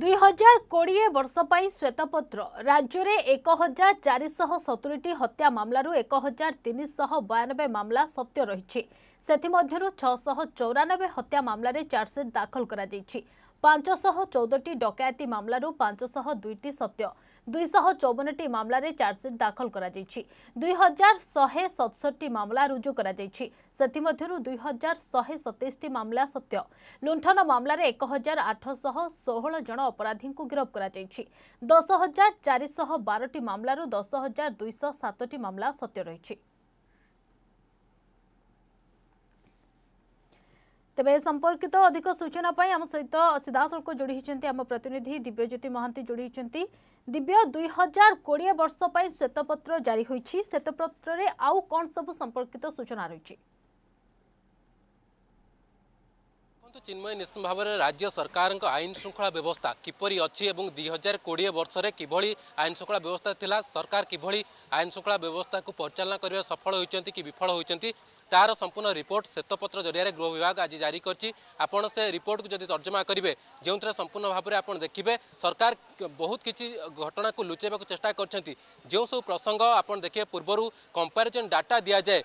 ଦୁଇ ହଜାର କୋଡ଼ିଏ ବର୍ଷ ପାଇଁ ଶ୍ୱେତପତ୍ର ରାଜ୍ୟରେ ଏକ ହଜାର ଚାରିଶହ ସତୁରିଟି ହତ୍ୟା ମାମଲାରୁ ଏକ ହଜାର ତିନିଶହ ବୟାନବେ ମାମଲା ସତ୍ୟ ରହିଛି ସେଥିମଧ୍ୟରୁ ଛଅଶହ ଚଉରାନବେ ହତ୍ୟା ମାମଲାରେ ଚାର୍ଜସିଟ୍ ଦାଖଲ କରାଯାଇଛି ପାଞ୍ଚଶହ ଚଉଦଟି ଡକାୟତି ମାମଲାରୁ ପାଞ୍ଚଶହ ଦୁଇଟି ସତ୍ୟ ଦୁଇଶହ ଚଉବନଟି ମାମଲାରେ ଚାର୍ଜସିଟ୍ ଦାଖଲ କରାଯାଇଛି ଦୁଇ ହଜାର ଶହେ ସତଷଠି ମାମଲା ରୁଜୁ କରାଯାଇଛି ସେଥିମଧ୍ୟରୁ ଦୁଇ ହଜାର ଶହେ ସତେଇଶଟି ମାମଲା ସତ୍ୟ ଲୁଣ୍ଠନ ମାମଲାରେ ଏକ ହଜାର ଆଠଶହ ଷୋହଳ ଜଣ ଅପରାଧୀଙ୍କୁ ଗିରଫ କରାଯାଇଛି ଦଶ ହଜାର ଚାରିଶହ ବାରଟି ମାମଲାରୁ ଦଶ ହଜାର ଦୁଇଶହ ସାତଟି ମାମଲା ସତ୍ୟ ରହିଛି ତେବେ ସମ୍ପର୍କିତ ଅଧିକ ସୂଚନା ପାଇଁ ଆମ ସହିତ ସିଧାସଳଖ ଯୋଡ଼ି ହୋଇଛନ୍ତି ଆମ ପ୍ରତିନିଧି ଦିବ୍ୟଜ୍ୟୋତି ମହାନ୍ତି ଯୋଡ଼ି ହୋଇଛନ୍ତି ଦିବ୍ୟ ଦୁଇ ହଜାର କୋଡ଼ିଏ ବର୍ଷ ପାଇଁ ଶ୍ୱେତପତ୍ର ଜାରି ହୋଇଛି ଶ୍ୱେତପତ୍ରରେ ଆଉ କ'ଣ ସବୁ ସମ୍ପର୍କିତ ସୂଚନା ରହିଛି ଚିନ୍ମୟ ନିଶ୍ଚିତ ଭାବରେ ରାଜ୍ୟ ସରକାରଙ୍କ ଆଇନ ଶୃଙ୍ଖଳା ବ୍ୟବସ୍ଥା କିପରି ଅଛି ଏବଂ ଦୁଇ ହଜାର କୋଡ଼ିଏ ବର୍ଷରେ କିଭଳି ଆଇନ ଶୃଙ୍ଖଳା ବ୍ୟବସ୍ଥା ଥିଲା ସରକାର କିଭଳି ଆଇନ ଶୃଙ୍ଖଳା ବ୍ୟବସ୍ଥାକୁ ପରିଚାଳନା କରିବା ସଫଳ ହୋଇଛନ୍ତି କି ବିଫଳ ହୋଇଛନ୍ତି तार संपूर्ण रिपोर्ट श्वेतपत्र जरिया गृह विभाग आज जारी कर रिपोर्ट को जब तर्जमा करेंगे जो थे संपूर्ण भाव में आज देखिए सरकार बहुत किसी घटना को लुचेवा चेषा कर जो सब प्रसंग आप देखिए पूर्व कंपेरिजन डाटा दि जाए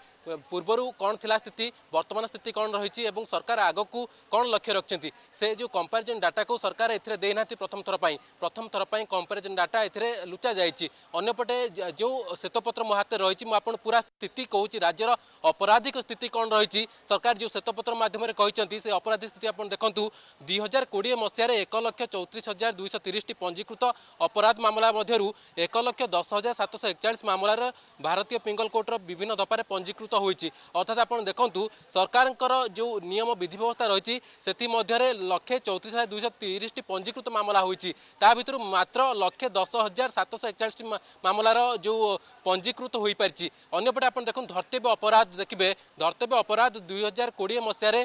पूर्व कौन थी स्थित बर्तमान स्थिति कौन रही सरकार आग को कौन लक्ष्य रखिंट से जो कंपेरिजन डाटा को सरकार एना प्रथम थरपाई प्रथम थरपाई कंपेरिजन डाटा ए लुचा जापटे जो श्वेतपत्र मो हाथ रही आपको पूरा स्थिति कौच राज्यर अपराधिक स्थित कौन रही सरकार जो श्वेतपत्र मध्यम से अपराधिक स्थिति आप देखते दुई हजार कोड़े मसीह एक लक्ष चौतीस हजार दुई तीस टी पंजीकृत अपराध मामला मध्य एक लक्ष दस हजार सतश एकचा मामलार भारतीय पिंगल कोर्टर विभिन्न दफार पंजीकृत ହୋଇଛି ଅର୍ଥାତ୍ ଆପଣ ଦେଖନ୍ତୁ ସରକାରଙ୍କର ଯେଉଁ ନିୟମ ବିଧି ବ୍ୟବସ୍ଥା ରହିଛି ସେଥିମଧ୍ୟରେ ଲକ୍ଷେ ଚଉତିରିଶ ହଜାର ଦୁଇଶହ ତିରିଶଟି ପଞ୍ଜୀକୃତ ମାମଲା ହୋଇଛି ତା ଭିତରୁ ମାତ୍ର ଲକ୍ଷେ ଦଶ ହଜାର ସାତଶହ ଏକଚାଳିଶଟି ମାମଲାର ଯେଉଁ ପଞ୍ଜୀକୃତ ହୋଇପାରିଛି ଅନ୍ୟପଟେ ଆପଣ ଦେଖନ୍ତୁ ଧର୍ତ୍ତବ୍ୟ ଅପରାଧ ଦେଖିବେ ଧର୍ତ୍ତବ୍ୟ ଅପରାଧ ଦୁଇ ହଜାର କୋଡ଼ିଏ ମସିହାରେ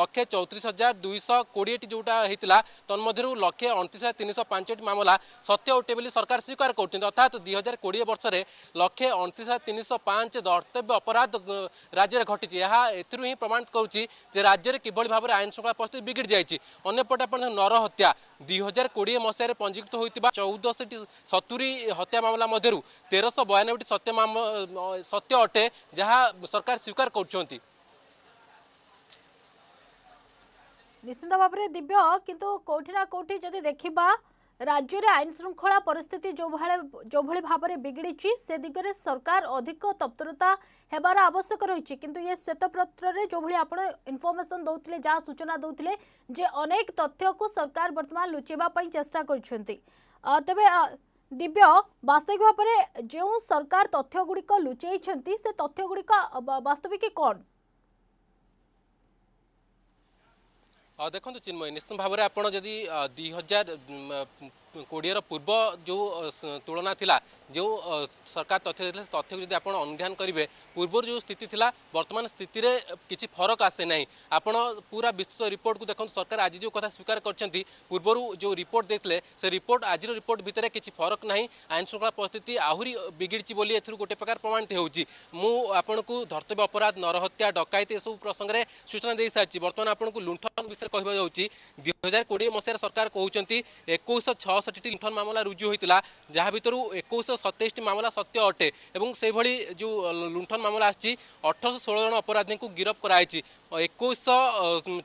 ଲକ୍ଷେ ଚଉତିରିଶ ହଜାର ଦୁଇଶହ କୋଡ଼ିଏଟି ଯେଉଁଟା ହୋଇଥିଲା ତନ୍ମଧ୍ୟରୁ ଲକ୍ଷେ ଅଣତିରିଶ ହଜାର ତିନିଶହ ପାଞ୍ଚଟି ମାମଲା ସତ୍ୟ ଅଟେ ବୋଲି ସରକାର ସ୍ୱୀକାର କରୁଛନ୍ତି ଅର୍ଥାତ୍ ଦୁଇ ହଜାର କୋଡ଼ିଏ ବର୍ଷରେ ଲକ୍ଷେ ଅଣତିରିଶ ହଜାର ତିନିଶହ ପାଞ୍ଚ ଧର୍ତ୍ତବ୍ୟ ଅପରାଧ ଅପରାଧ ରାଜ୍ୟରେ ଘଟିଛି ଏହା ଏଥିରୁ ହିଁ ପ୍ରମାଣିତ କରୁଛି ଯେ ରାଜ୍ୟରେ କିଭଳି ଭାବରେ ଆଇନ ଶୃଙ୍ଖଳା ପରିସ୍ଥିତି ବିଗିଡ଼ି ଯାଇଛି ଅନ୍ୟପଟେ ଆପଣ ନରହତ୍ୟା ଦୁଇ ହଜାର କୋଡ଼ିଏ ମସିହାରେ ପଞ୍ଜୀକୃତ ହୋଇଥିବା ଚଉଦଶଟି ସତୁରି ହତ୍ୟା ମାମଲା ମଧ୍ୟରୁ ତେରଶହ ବୟାନବେଟି ସତ୍ୟ ସତ୍ୟ ଅଟେ ଯାହା ସରକାର ସ୍ୱୀକାର କରୁଛନ୍ତି ନିଶ୍ଚିତ ଭାବରେ ଦିବ୍ୟ କିନ୍ତୁ କୋଉଠି ନା କୋଉଠି ଯଦି ଦେଖିବା ରାଜ୍ୟରେ ଆଇନ ଶୃଙ୍ଖଳା ପରିସ୍ଥିତି ଯେଉଁଭଳି ଯେଉଁଭଳି ଭାବରେ ବିଗିଡ଼ିଛି ସେ ଦିଗରେ ସରକାର ଅଧିକ ତତ୍ପରତା ହେବାର ଆବଶ୍ୟକ ରହିଛି କିନ୍ତୁ ଏ ଶ୍ୱେତପତ୍ରରେ ଯେଉଁଭଳି ଆପଣ ଇନଫର୍ମେସନ୍ ଦେଉଥିଲେ ଯାହା ସୂଚନା ଦେଉଥିଲେ ଯେ ଅନେକ ତଥ୍ୟକୁ ସରକାର ବର୍ତ୍ତମାନ ଲୁଚାଇବା ପାଇଁ ଚେଷ୍ଟା କରିଛନ୍ତି ତେବେ ଦିବ୍ୟ ବାସ୍ତବିକ ଭାବରେ ଯେଉଁ ସରକାର ତଥ୍ୟଗୁଡ଼ିକ ଲୁଚାଇଛନ୍ତି ସେ ତଥ୍ୟଗୁଡ଼ିକ ବାସ୍ତବିକ କ'ଣ देखो चिन्मय निश्चित भाव में आप हजार कोड़े पूर्व जो तुलना थिला जो सरकार तथ्य देते तथ्य को अनुधान करेंगे पूर्वर जो स्थिति थिला वर्तमान स्थिति रे किसी फरक आसे ना आपत पूरा विस्तृत रिपोर्ट को देखते सरकार आज जो कथा स्वीकार कर करवर जो रिपोर्ट देते से रिपोर्ट आज रिपोर्ट भितर कि फरक ना आईन श्रृंखला पिस्थित आहरी बिगिड़ी एथर गोटे प्रकार प्रमाणित होती धर्तव्य अपराध नरहत्या डकायत यह सब प्रसंगे सूचना दे सारी बर्तमान आपको लुंठन विषय कह दुई हजार कोड़े मसीह सरकार कहते एक छः ଛଅଷଠିଟି ଲୁଣ୍ଠନ ମାମଲା ରୁଜୁ ହୋଇଥିଲା ଯାହା ଭିତରୁ ଏକୋଇଶହ ସତେଇଶଟି ମାମଲା ସତ୍ୟ ଅଟେ ଏବଂ ସେଭଳି ଯେଉଁ ଲୁଣ୍ଠନ ମାମଲା ଆସିଛି ଅଠରଶହ ଷୋହଳ ଜଣ ଅପରାଧୀଙ୍କୁ ଗିରଫ କରାଯାଇଛି ଏକୋଇଶହ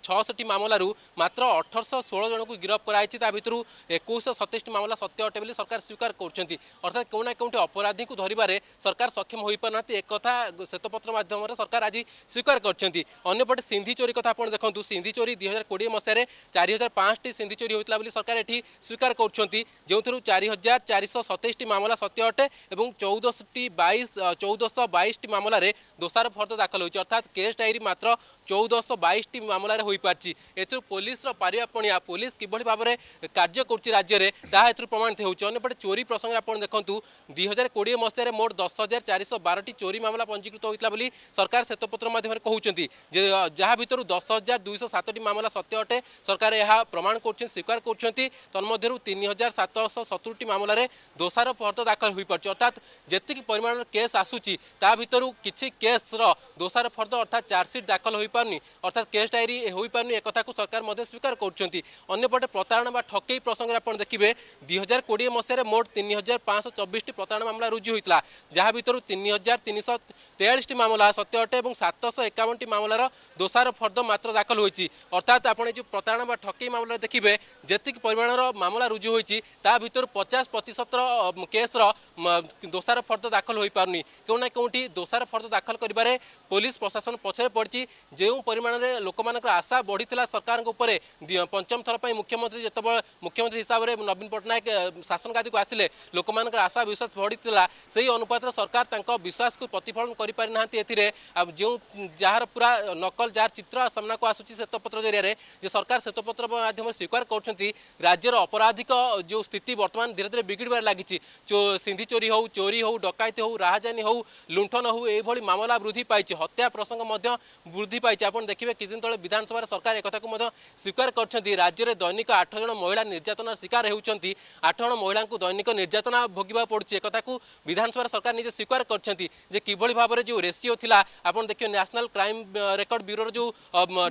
ଛଅଷଠି ମାମଲାରୁ ମାତ୍ର ଅଠରଶହ ଷୋହଳ ଜଣଙ୍କୁ ଗିରଫ କରାଯାଇଛି ତା ଭିତରୁ ଏକୋଇଶହ ସତେଇଶଟି ମାମଲା ସତ୍ୟ ଅଟେ ବୋଲି ସରକାର ସ୍ୱୀକାର କରୁଛନ୍ତି ଅର୍ଥାৎ କେଉଁ ନା କେଉଁଠି ଅପରାଧୀଙ୍କୁ ଧରିବାରେ ସରକାର ସକ୍ଷମ ହୋଇପାରୁନାହାନ୍ତି ଏକଥା ଶ୍ୱେତପତ୍ର ମାଧ୍ୟମରେ ସରକାର ଆଜି ସ୍ୱୀକାର କରିଛନ୍ତି ଅନ୍ୟପଟେ ସିନ୍ଧି ଚୋରି କଥା ଆପଣ ଦେଖନ୍ତୁ ସିନ୍ଧି ଚୋରି ଦୁଇ ହଜାର କୋଡ଼ିଏ ମସିହାରେ ଚାରି ହଜାର ପାଞ୍ଚଟି ସିନ୍ଧି ଚୋରି ହୋଇଥିଲା ବୋଲି ସରକାର ଏଠି ସ୍ୱୀକାର କରୁଛନ୍ତି କରିଛନ୍ତି ଯେଉଁଥିରୁ ଚାରି ହଜାର ଚାରିଶହ ସତେଇଶଟି ମାମଲା ସତ୍ୟ ଅଟେ ଏବଂ ଚଉଦଶଟି ବାଇଶ ଚଉଦଶହ ବାଇଶଟି ମାମଲାରେ ଦୋଷାରୋପ ଫର୍ଦ୍ଦ ଦାଖଲ ହୋଇଛି ଅର୍ଥାତ୍ କେସ୍ ଡାଏରୀ ମାତ୍ର ଚଉଦଶହ ବାଇଶଟି ମାମଲାରେ ହୋଇପାରିଛି ଏଥିରୁ ପୋଲିସର ପାରିବାପଣିଆ ପୋଲିସ କିଭଳି ଭାବରେ କାର୍ଯ୍ୟ କରୁଛି ରାଜ୍ୟରେ ତାହା ଏଥିରୁ ପ୍ରମାଣିତ ହେଉଛି ଅନ୍ୟପଟେ ଚୋରି ପ୍ରସଙ୍ଗରେ ଆପଣ ଦେଖନ୍ତୁ ଦୁଇ ହଜାର କୋଡ଼ିଏ ମସିହାରେ ମୋଟ ଦଶ ହଜାର ଚାରିଶହ ବାରଟି ଚୋରି ମାମଲା ପଞ୍ଜୀକୃତ ହୋଇଥିଲା ବୋଲି ସରକାର ଶ୍ୱେତପତ୍ର ମାଧ୍ୟମରେ କହୁଛନ୍ତି ଯାହା ଭିତରୁ ଦଶ ହଜାର ଦୁଇଶହ ସାତଟି ମାମଲା ସତ୍ୟ ଅଟେ ସରକାର ଏହା ପ୍ରମାଣ କରୁଛନ୍ତି ସ୍ୱୀକାର କରୁଛନ୍ତି ତନ୍ମଧ୍ୟରୁ ତିନି হাজার সাতশহ সতুরিটি মামলার দোষারোপ অর্থ দাখল হয়ে পড়ছে অর্থাৎ যেত পরিমাণের কেস আসুচি তা ভিতর কিছু কেসর দোষারোপ অর্থ অর্থাৎ চার্জসিট দাখল হয়ে পানি অর্থাৎ কেস ডায়েরি হয়ে পানি একথা সরকার স্বীকার করছেন অন্যপটে প্রতারণা বা ঠকেই প্রসঙ্গে আপনার দেখবে দুই হাজার কোড়িয়ে মশায় মোট তিন হাজার পাঁচশহ চবিশটি প্রতারণা মামলা রুজু হয়েছিল যা ভিতর তিন হাজার তিনশহ তেয়াশটি মামলা সত্য অটে এবং সাতশহ একাবনটি মামলার দোষারোপ ফর্দ মাত্র দাখল হয়েছে অর্থাৎ আপনার যে প্রতারণা বা ঠকেই মামলার দেখবে যেত পরিমাণের মামলা রুজু হয়েছে ରହିଛି ତା ଭିତରୁ ପଚାଶ ପ୍ରତିଶତ କେସ୍ର ଦୋଷାର ଫର୍ଦ୍ଦ ଦାଖଲ ହୋଇପାରୁନି କେଉଁ ନା କେଉଁଠି ଦୋଷାର ଫର୍ଦ୍ଦ ଦାଖଲ କରିବାରେ ପୋଲିସ ପ୍ରଶାସନ ପଛରେ ପଡ଼ିଛି ଯେଉଁ ପରିମାଣରେ ଲୋକମାନଙ୍କର ଆଶା ବଢ଼ିଥିଲା ସରକାରଙ୍କ ଉପରେ ପଞ୍ଚମ ଥର ପାଇଁ ମୁଖ୍ୟମନ୍ତ୍ରୀ ଯେତେବେଳେ ମୁଖ୍ୟମନ୍ତ୍ରୀ ହିସାବରେ ନବୀନ ପଟ୍ଟନାୟକ ଶାସନ ଗାଦିକୁ ଆସିଲେ ଲୋକମାନଙ୍କର ଆଶା ବିଶ୍ୱାସ ବଢ଼ିଥିଲା ସେହି ଅନୁପାତରେ ସରକାର ତାଙ୍କ ବିଶ୍ୱାସକୁ ପ୍ରତିଫଳନ କରିପାରିନାହାନ୍ତି ଏଥିରେ ଆଉ ଯେଉଁ ଯାହାର ପୁରା ନକଲ ଯାହାର ଚିତ୍ର ସାମ୍ନାକୁ ଆସୁଛି ଶ୍ୱେତପତ୍ର ଜରିଆରେ ଯେ ସରକାର ଶ୍ୱେତପତ୍ର ମାଧ୍ୟମରେ ସ୍ୱୀକାର କରୁଛନ୍ତି ରାଜ୍ୟର ଅପରାଧିକ जो स्थिति बर्तमान धीरे धीरे बिगिड़बार लगी सिंधी चोरी हो चोरी हो डकायती हो राहजानी हो लुंठन हो यह मामला बृद्धि पाई हत्या प्रसंग वृद्धि पाई आप देखिए किसी दिन तेज विधानसभा सरकार एक स्वीकार कर राज्य में दैनिक आठ जन महिला निर्यातनार शिकार होती आठ जन महिला दैनिक निर्यातना भोगवा पड़ू एक विधानसभा सरकार निजे स्वीकार कर किभली भाव में जो रेसीओ था आप देखिए न्यासनाल क्राइम रेकर्ड ब्यूरो जो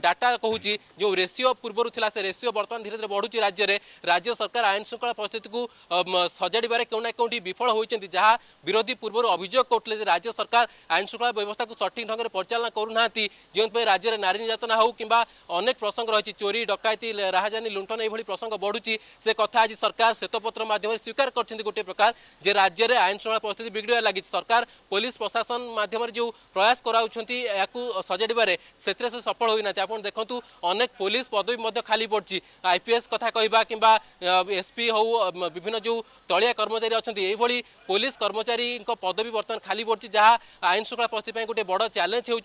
डाटा कहूँ जो रेसीओ पूर्व से रेसीओ बर्तमान धीरे धीरे बढ़ू राज्य में राज्य सरकार आईन श्रृंखला परिस्थिति को सजाड़े के ना विफल होती जहाँ विरोधी पूर्व अभोग करते राज्य सरकार आईन श्रृंखला व्यवस्था को सठिक ढंग से परिचालना करना जो राज्य में नारी निर्यातना हो कि अनेक प्रसंग रही चोरी डकायती राहजानी लुंठन ये प्रसंग बढ़ुच्च से कथ आज सरकार श्वेतपत्र मध्यम स्वीकार कर गोटे प्रकार जे राज्य में आईन श्रृंखला परिस्थिति बिगड़ा लगी सरकार पुलिस प्रशासन मध्यम जो प्रयास सजाड़े से सफल होना आप देखूँ अनेक पुलिस पदवी खाली पड़ी आईपीएस कथा कह कि एसपी हो विभिन्न जो तलिया कर्मचारी अच्छा ये पुलिस कर्मचारी पदवी बर्तमान खाली पड़ी जहाँ आईन श्रृंखला परिस्थिति गोटे बड़ चैलेंज हो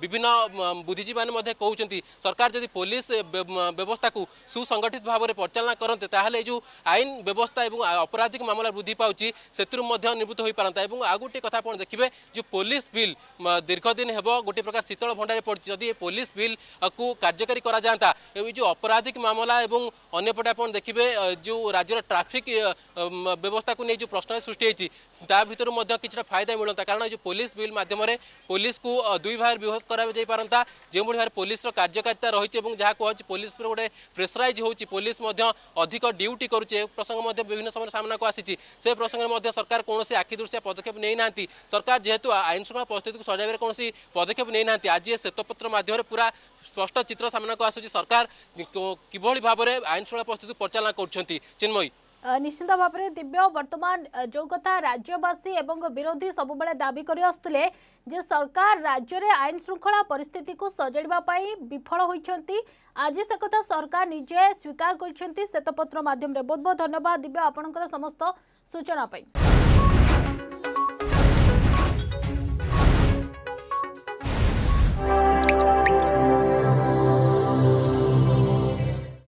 विभिन्न बुद्धिजीवी मैंने कहते सरकार जदि पुलिस व्यवस्था को सुसंगठित भाव में परिचालना करते हैं जो आईन व्यवस्था और अपराधिक मामला वृद्धि पाँच से निवृत्त हो पारता है आउ गोटे कथ देखिए जो पुलिस बिल दीर्घ दिन हे गोटे प्रकार शीतल भंडार पड़ी जदि पुलिस बिल को कार्यकारी कराता जो अपराधिक मामला और अनेपटे आप देखिए जो राज्य ट्राफिक व्यवस्था को नहीं जो प्रश्न सृष्टि होती भितर कि फायदा मिलता कारण जो पुलिस बिल मध्यम पुलिस को दुई भाव विभत करता जो भाव पुलिस कार्यकारिता रही है जहाँ कह पुलिस गोटे प्रेसराइज हो पुलिस अधिक ड्यूटी कर प्रसंग विभिन्न समय सामना को आसी से प्रसंग में सरकार कौन से आखिदृशिया पदक्षेप नहीं ना सरकार जेहतु आईन श्रृंखला परिस्थित को सजावे कौन पदक्षेप नहीं ना आज ये श्वेतपत्र पूरा ସ୍ପଷ୍ଟ ଚିତ୍ର ସାମ୍ନାକୁ ଆସୁଛି ସରକାର କିଭଳି ଭାବରେ ଆଇନଶୃଙ୍ଖଳା ପରିସ୍ଥିତି ପରିଚାଳନା କରୁଛନ୍ତି ଚିନ୍ମୟୀ ନିଶ୍ଚିତ ଭାବରେ ଦିବ୍ୟ ବର୍ତ୍ତମାନ ଯେଉଁ କଥା ରାଜ୍ୟବାସୀ ଏବଂ ବିରୋଧୀ ସବୁବେଳେ ଦାବି କରିଆସୁଥିଲେ ଯେ ସରକାର ରାଜ୍ୟରେ ଆଇନ ଶୃଙ୍ଖଳା ପରିସ୍ଥିତିକୁ ସଜାଡ଼ିବା ପାଇଁ ବିଫଳ ହୋଇଛନ୍ତି ଆଜି ସେ କଥା ସରକାର ନିଜେ ସ୍ୱୀକାର କରିଛନ୍ତି ଶ୍ୱେତପତ୍ର ମାଧ୍ୟମରେ ବହୁତ ବହୁତ ଧନ୍ୟବାଦ ଦିବ୍ୟ ଆପଣଙ୍କର ସମସ୍ତ ସୂଚନା ପାଇଁ